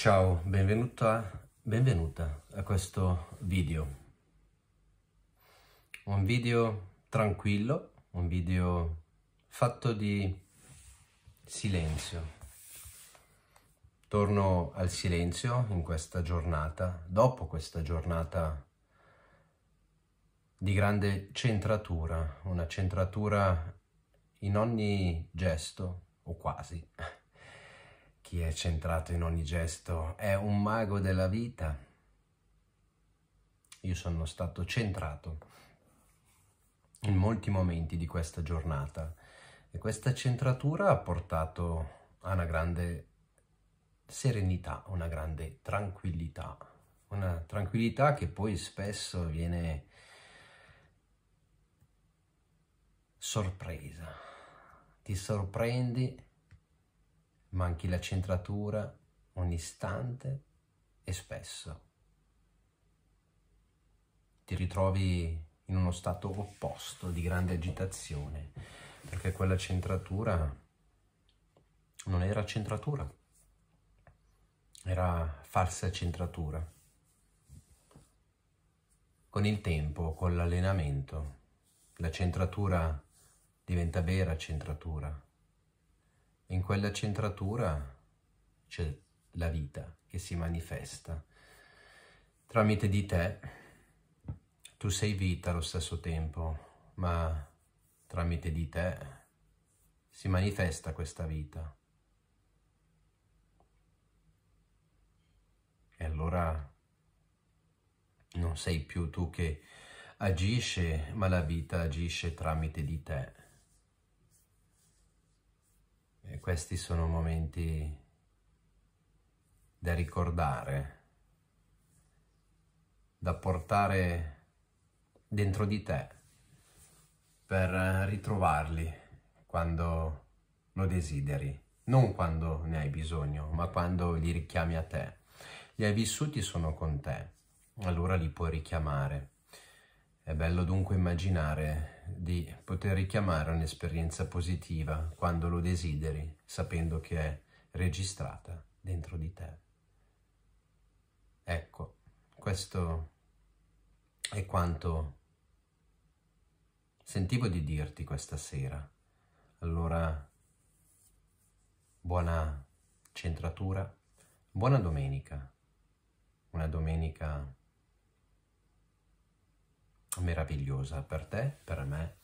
Ciao, benvenuta, benvenuta a questo video. Un video tranquillo, un video fatto di silenzio. Torno al silenzio in questa giornata, dopo questa giornata di grande centratura, una centratura in ogni gesto, o quasi, chi è centrato in ogni gesto è un mago della vita. Io sono stato centrato in molti momenti di questa giornata e questa centratura ha portato a una grande serenità, una grande tranquillità, una tranquillità che poi spesso viene sorpresa. Ti sorprendi manchi la centratura ogni istante e spesso. Ti ritrovi in uno stato opposto di grande agitazione, perché quella centratura non era centratura, era falsa centratura. Con il tempo, con l'allenamento, la centratura diventa vera centratura in quella centratura c'è la vita che si manifesta. Tramite di te tu sei vita allo stesso tempo, ma tramite di te si manifesta questa vita. E allora non sei più tu che agisce, ma la vita agisce tramite di te questi sono momenti da ricordare, da portare dentro di te per ritrovarli quando lo desideri, non quando ne hai bisogno, ma quando li richiami a te. Li hai vissuti sono con te, allora li puoi richiamare. È bello dunque immaginare di poter richiamare un'esperienza positiva quando lo desideri, sapendo che è registrata dentro di te. Ecco, questo è quanto sentivo di dirti questa sera. Allora, buona centratura, buona domenica, una domenica meravigliosa per te, per me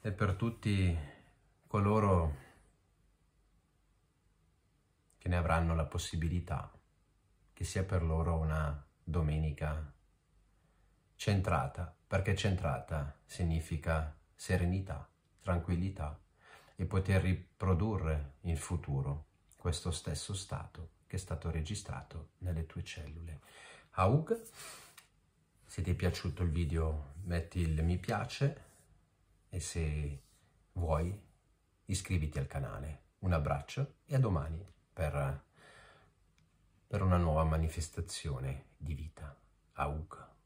e per tutti coloro che ne avranno la possibilità, che sia per loro una domenica centrata, perché centrata significa serenità, tranquillità e poter riprodurre in futuro questo stesso stato che è stato registrato nelle tue cellule. Aug se ti è piaciuto il video metti il mi piace e se vuoi iscriviti al canale. Un abbraccio e a domani per, per una nuova manifestazione di vita. Aug.